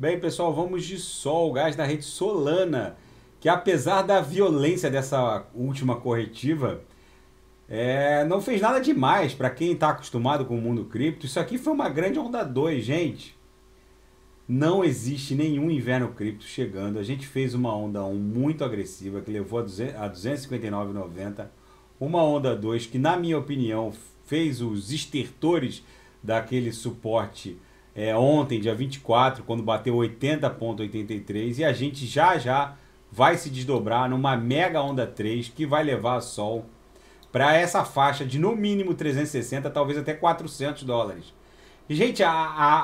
Bem, pessoal, vamos de sol, gás da rede Solana, que apesar da violência dessa última corretiva, é, não fez nada demais para quem está acostumado com o mundo cripto. Isso aqui foi uma grande onda 2, gente. Não existe nenhum inverno cripto chegando. A gente fez uma onda 1 muito agressiva que levou a, 200, a 259,90. Uma onda 2 que, na minha opinião, fez os estertores daquele suporte é, ontem, dia 24, quando bateu 80,83, e a gente já já vai se desdobrar numa mega onda 3 que vai levar Sol para essa faixa de no mínimo 360, talvez até 400 dólares. Gente, a,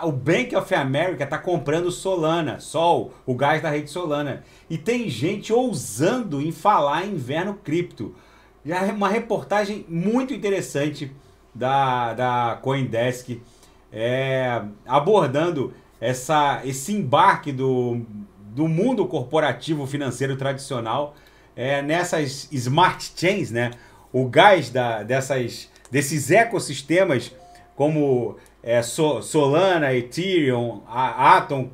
a, o Bank of America está comprando Solana, Sol, o gás da rede Solana. E tem gente ousando em falar em inverno cripto. Já é uma reportagem muito interessante da, da Coindesk é, abordando essa, esse embarque do, do mundo corporativo financeiro tradicional é, nessas smart chains, né? O gás da, dessas, desses ecossistemas como é, Solana, Ethereum, Atom,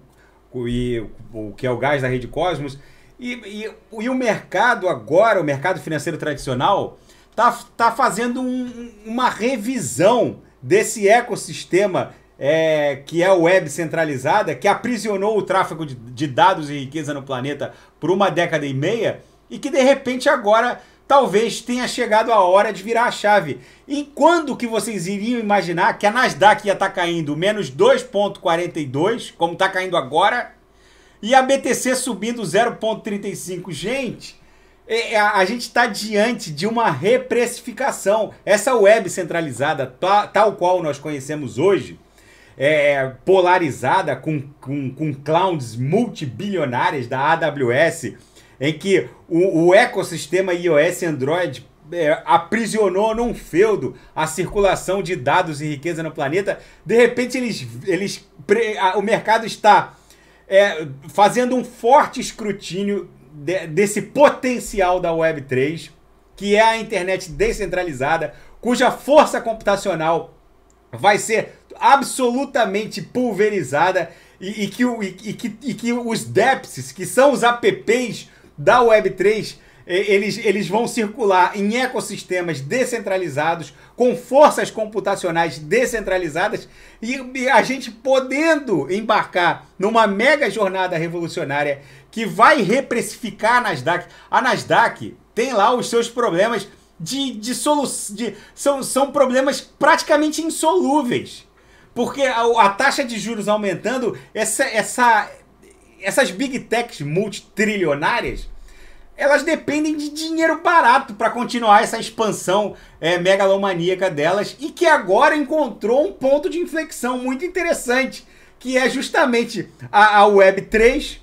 e, o que é o gás da rede Cosmos, e, e, e, o mercado agora, o mercado financeiro tradicional, tá, tá fazendo um, uma revisão desse ecossistema é, que é a web centralizada, que aprisionou o tráfego de, de dados e riqueza no planeta por uma década e meia e que de repente agora talvez tenha chegado a hora de virar a chave. E quando que vocês iriam imaginar que a Nasdaq ia estar tá caindo menos 2,42, como está caindo agora, e a BTC subindo 0,35? Gente, é, é, a gente está diante de uma reprecificação. Essa web centralizada, tá, tal qual nós conhecemos hoje, é, polarizada com, com, com clowns multibilionários da AWS, em que o, o ecossistema iOS e Android é, aprisionou num feudo a circulação de dados e riqueza no planeta. De repente, eles, eles o mercado está é, fazendo um forte escrutínio de, desse potencial da Web3, que é a internet descentralizada, cuja força computacional vai ser absolutamente pulverizada e, e, que, e, e que, que, os DApps, que são os apps da Web3, eles, eles vão circular em ecossistemas descentralizados, com forças computacionais descentralizadas, e, e a gente podendo embarcar numa mega jornada revolucionária que vai reprecificar a Nasdaq. A Nasdaq tem lá os seus problemas de, de solução. São, são problemas praticamente insolúveis. Porque a, a taxa de juros aumentando, essa, essa, essas big techs multitrilionárias elas dependem de dinheiro barato para continuar essa expansão é, megalomaníaca delas e que agora encontrou um ponto de inflexão muito interessante, que é justamente a, a Web 3,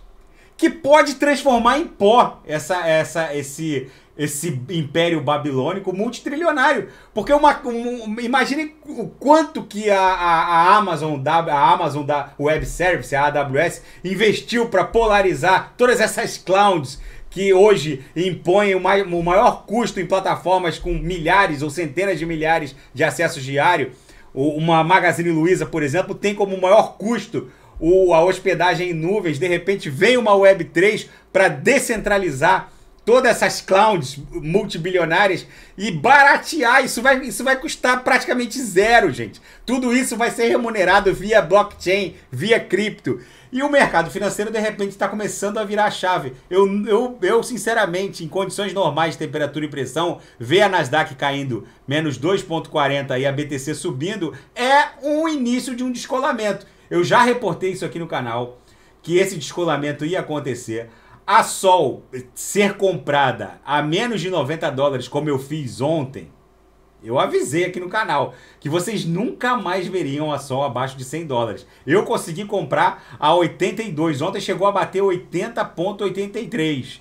que pode transformar em pó essa, essa, esse, esse império babilônico multitrilionário. Porque uma, um, imagine o quanto que a, a, a, Amazon, da, a Amazon da Web Service, a AWS, investiu para polarizar todas essas clouds que hoje impõem o, maior custo em plataformas com milhares ou centenas de milhares de acessos diários, uma Magazine Luiza, por exemplo, tem como maior custo a hospedagem em nuvens. De repente vem uma Web3 para descentralizar todas essas clouds multibilionárias e baratear. Isso vai, isso vai custar praticamente zero, gente. Tudo isso vai ser remunerado via blockchain, via cripto. E o mercado financeiro, de repente, está começando a virar a chave. Eu, eu, eu, sinceramente, em condições normais de temperatura e pressão, ver a Nasdaq caindo menos 2,40 e a BTC subindo é um início de um descolamento. Eu já reportei isso aqui no canal, que esse descolamento ia acontecer a Sol ser comprada a menos de 90 dólares, como eu fiz ontem, eu avisei aqui no canal que vocês nunca mais veriam a Sol abaixo de 100 dólares. Eu consegui comprar a 82, ontem chegou a bater 80.83.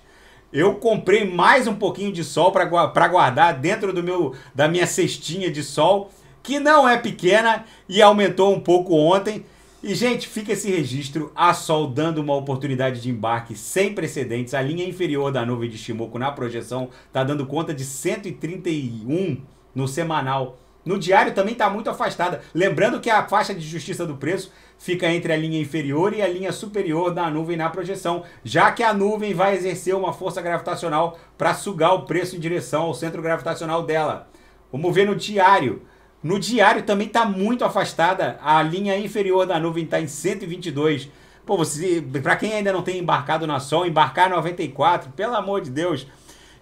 Eu comprei mais um pouquinho de sol para guardar dentro do meu da minha cestinha de sol, que não é pequena e aumentou um pouco ontem. E, gente, fica esse registro. A Sol dando uma oportunidade de embarque sem precedentes. A linha inferior da nuvem de Shimoku na projeção está dando conta de 131 no semanal. No diário também está muito afastada. Lembrando que a faixa de justiça do preço fica entre a linha inferior e a linha superior da nuvem na projeção, já que a nuvem vai exercer uma força gravitacional para sugar o preço em direção ao centro gravitacional dela. Vamos ver no diário. No diário também está muito afastada. A linha inferior da nuvem está em 122. Pô, você, para quem ainda não tem embarcado na Sol, embarcar 94, pelo amor de Deus.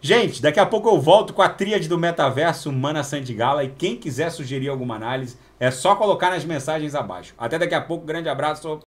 Gente, daqui a pouco eu volto com a tríade do metaverso Mana Sandigala e quem quiser sugerir alguma análise, é só colocar nas mensagens abaixo. Até daqui a pouco, grande abraço.